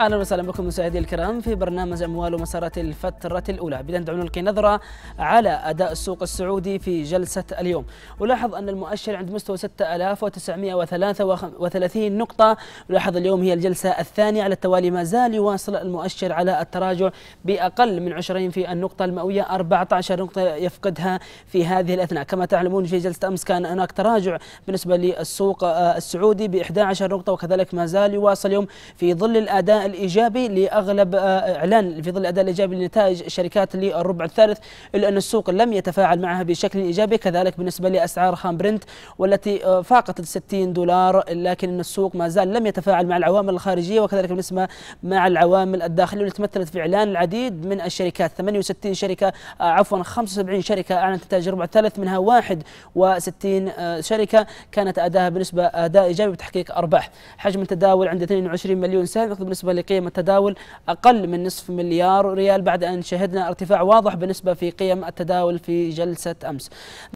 اهلا وسهلا بكم مشاهدي الكرام في برنامج اموال ومسارات الفتره الاولى بدايه دعونا نلقي نظره على اداء السوق السعودي في جلسه اليوم ولاحظ ان المؤشر عند مستوى 6933 نقطه ولاحظ اليوم هي الجلسه الثانيه على التوالي ما زال يواصل المؤشر على التراجع باقل من 20 في النقطه المئويه 14 نقطه يفقدها في هذه الاثناء كما تعلمون في جلسه امس كان هناك تراجع بالنسبه للسوق آه، السعودي ب 11 نقطه وكذلك ما زال يواصل اليوم في ظل الاداء الايجابي لاغلب آه، اعلان في ظل الاداء الايجابي لنتائج الشركات للربع الثالث الا ان السوق لم يتفاعل معها بشكل ايجابي كذلك بالنسبه لاسعار خام برنت والتي آه، فاقت ال 60 دولار لكن السوق ما زال لم يتفاعل مع العوامل الخارجيه وكذلك بالنسبه مع العوامل الداخليه والتي تمثلت في اعلان العديد من الشركات 68 شركه آه، عفوا 75 شركه اعلنت نتائج الربع الثالث منها 61 شركه كانت اداها بنسبه اداء ايجابي بتحقيق ارباح حجم التداول عند 22 مليون سهم بالنسبه بالنسبة لقيم التداول أقل من نصف مليار ريال بعد أن شهدنا ارتفاع واضح بالنسبة في قيم التداول في جلسة أمس